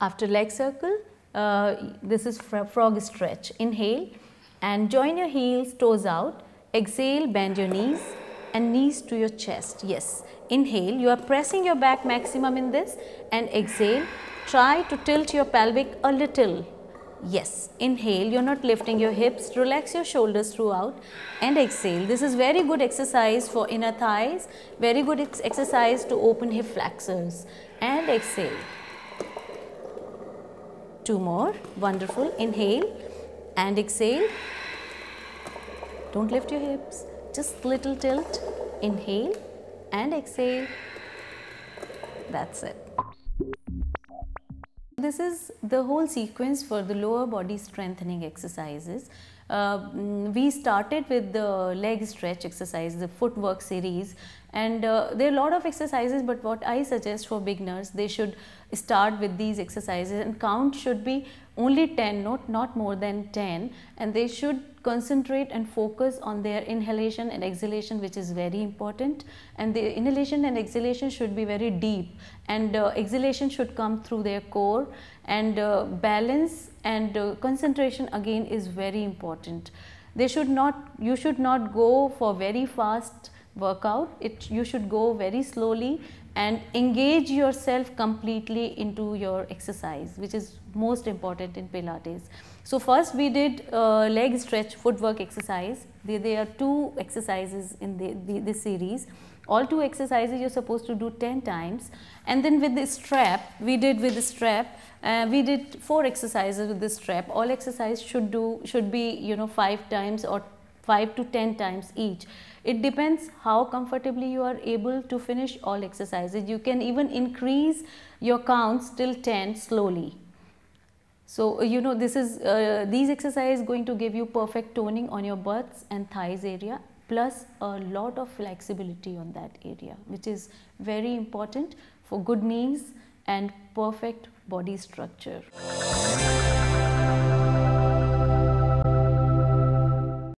After leg circle, uh, this is frog stretch. Inhale and join your heels, toes out. Exhale, bend your knees and knees to your chest. Yes. Inhale, you are pressing your back maximum in this and exhale, try to tilt your pelvic a little. Yes. Inhale, you are not lifting your hips, relax your shoulders throughout and exhale. This is very good exercise for inner thighs, very good ex exercise to open hip flexors and exhale. Two more. Wonderful. Inhale and exhale. Don't lift your hips. Just little tilt. Inhale and exhale. That's it. This is the whole sequence for the lower body strengthening exercises. Uh, mm, we started with the leg stretch exercise, the footwork series and uh, there are a lot of exercises but what I suggest for beginners, they should start with these exercises and count should be only 10, not, not more than 10 and they should concentrate and focus on their inhalation and exhalation which is very important and the inhalation and exhalation should be very deep and uh, exhalation should come through their core and uh, balance and uh, concentration again is very important. They should not, you should not go for very fast workout, it, you should go very slowly and engage yourself completely into your exercise which is most important in Pilates. So first we did uh, leg stretch footwork exercise. There, there are two exercises in the, the, this series. All two exercises you're supposed to do 10 times and then with the strap, we did with the strap, uh, we did four exercises with the strap. All exercise should do should be you know five times or 5 to 10 times each. It depends how comfortably you are able to finish all exercises. You can even increase your counts till 10 slowly. So, uh, you know this is uh, these exercise is going to give you perfect toning on your butts and thighs area plus a lot of flexibility on that area which is very important for good knees and perfect body structure.